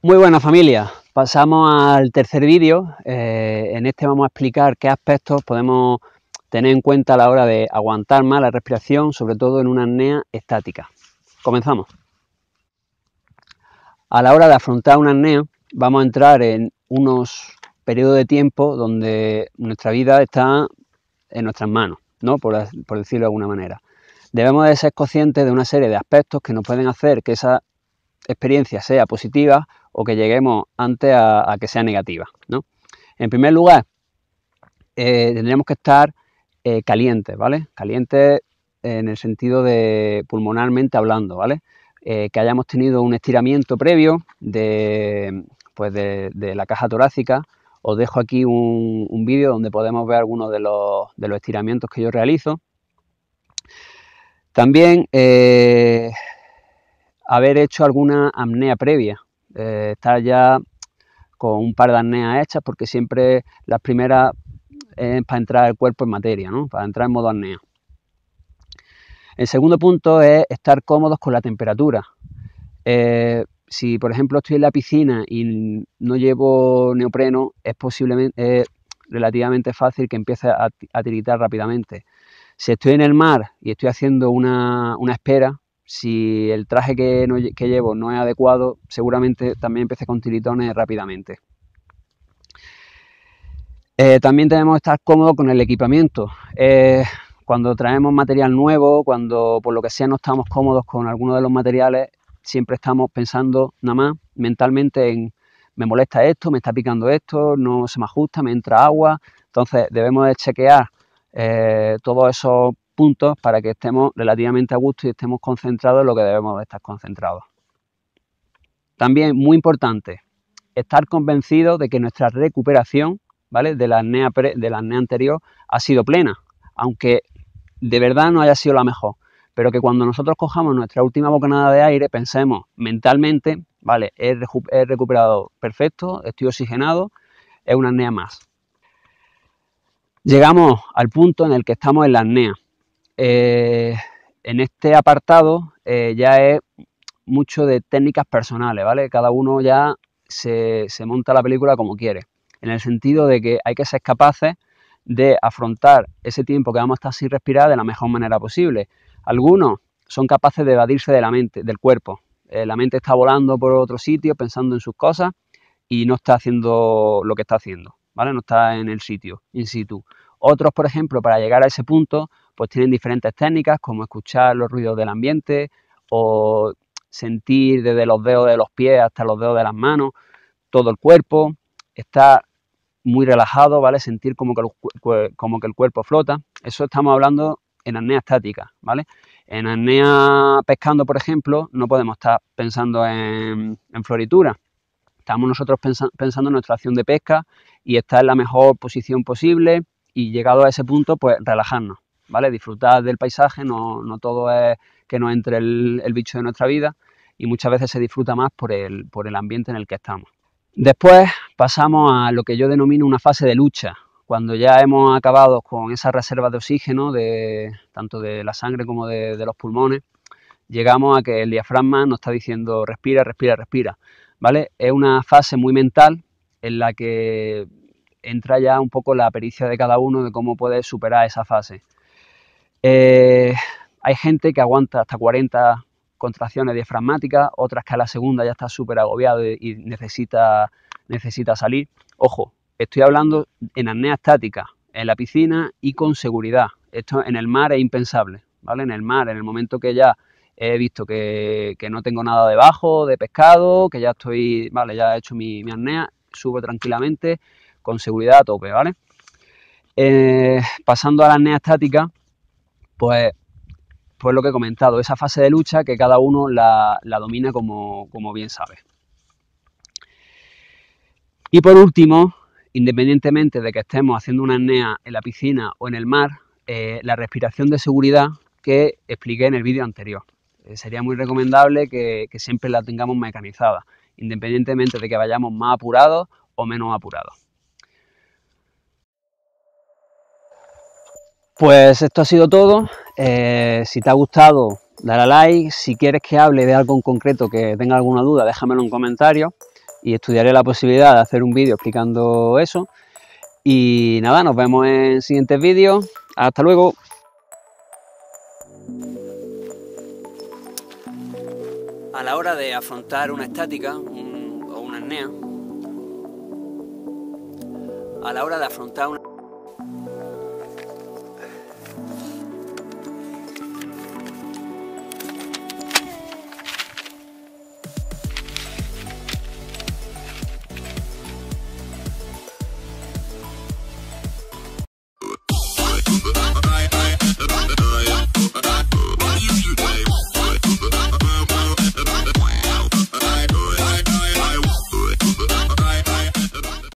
Muy buenas familia, pasamos al tercer vídeo. Eh, en este vamos a explicar qué aspectos podemos tener en cuenta a la hora de aguantar más la respiración, sobre todo en una apnea estática. Comenzamos. A la hora de afrontar una apnea, vamos a entrar en unos periodos de tiempo donde nuestra vida está en nuestras manos, ¿no? por, por decirlo de alguna manera. Debemos de ser conscientes de una serie de aspectos que nos pueden hacer que esa experiencia sea positiva o que lleguemos antes a, que sea negativa. ¿no? En primer lugar, eh, tendríamos que estar eh, calientes, ¿vale? Calientes en el sentido de pulmonarmente hablando, ¿vale? Eh, que hayamos tenido un estiramiento previo de, pues de, la caja torácica. Os dejo aquí un, vídeo donde podemos ver algunos de los, de los, estiramientos que yo realizo. También eh, haber hecho alguna apnea previa, eh, estar ya con un par de apneas hechas, porque siempre las primeras es para entrar el cuerpo en materia, ¿no? para entrar en modo apnea. El segundo punto es estar cómodos con la temperatura. Eh, si, por ejemplo, estoy en la piscina y no llevo neopreno, es posiblemente relativamente fácil que empiece a, a, tiritar rápidamente. Si estoy en el mar y estoy haciendo una, una espera, si el traje que, llevo no es adecuado, seguramente también empecé con tiritones rápidamente. Eh, también tenemos estar cómodos con el equipamiento. Eh, cuando traemos material nuevo, cuando por lo que sea no estamos cómodos con alguno de los materiales, siempre estamos pensando nada más mentalmente en me molesta esto, me está picando esto, no se me ajusta, me entra agua. Entonces debemos de chequear todo eh, todos esos puntos para que estemos relativamente a gusto y estemos concentrados en lo que debemos estar concentrados. También, muy importante, estar convencido de que nuestra recuperación ¿vale? de, la apnea de anterior ha sido plena, aunque de verdad no haya sido la mejor. Pero que cuando nosotros cojamos nuestra última bocanada de aire, pensemos mentalmente, vale, he, recuperado perfecto, estoy oxigenado, es una apnea más. Llegamos al punto en el que estamos en la apnea. Eh, en este apartado eh, ya es mucho de técnicas personales, ¿vale? Cada uno ya se, monta la película como quiere, en el sentido de que hay que ser capaces de afrontar ese tiempo que vamos a estar sin respirar de la mejor manera posible. Algunos son capaces de evadirse de la mente, del cuerpo. Eh, la mente está volando por otro sitio pensando en sus cosas y no está haciendo lo que está haciendo, ¿vale? No está en el sitio, in situ. Otros, por ejemplo, para llegar a ese punto, pues tienen diferentes técnicas como escuchar los ruidos del ambiente o sentir desde los dedos de los pies hasta los dedos de las manos, todo el cuerpo, estar muy relajado, ¿vale? Sentir como que, el, cuerpo flota. Eso estamos hablando en apnea estática, ¿vale? En apnea pescando, por ejemplo, no podemos estar pensando en, floritura. Estamos nosotros pensando en nuestra acción de pesca y estar en la mejor posición posible y llegado a ese punto, pues relajarnos. ¿vale? Disfrutar del paisaje, no, todo es que no entre el, bicho de nuestra vida y muchas veces se disfruta más por el, por el ambiente en el que estamos. Después pasamos a lo que yo denomino una fase de lucha, cuando ya hemos acabado con esa reserva de oxígeno, de, tanto de la sangre como de, los pulmones, llegamos a que el diafragma nos está diciendo respira, respira, respira. ¿Vale? Es una fase muy mental en la que entra ya un poco la pericia de cada uno de cómo puede superar esa fase. Eh, hay gente que aguanta hasta 40 contracciones diafragmáticas, otras que a la segunda ya está súper agobiado y, necesita, necesita salir. Ojo, estoy hablando en apnea estática, en la piscina y con seguridad. Esto en el mar es impensable, ¿vale? En el mar, en el momento que ya he visto que, no tengo nada debajo de pescado, que ya estoy, vale, ya he hecho mi, mi apnea, subo tranquilamente, con seguridad a tope, ¿vale? Eh, pasando a la apnea estática, pues, pues, lo que he comentado, esa fase de lucha que cada uno la, domina como, bien sabe. Y por último, independientemente de que estemos haciendo una apnea en la piscina o en el mar, eh, la respiración de seguridad que expliqué en el vídeo anterior. Eh, sería muy recomendable que siempre la tengamos mecanizada, independientemente de que vayamos más apurados o menos apurados. Pues esto ha sido todo. Eh, si te ha gustado, dale a like. Si quieres que hable de algo en concreto que tenga alguna duda, déjamelo en comentario y estudiaré la posibilidad de hacer un vídeo explicando eso. Y nada, nos vemos en siguientes vídeos. Hasta luego. A la hora de afrontar una estática o una a la hora de afrontar una...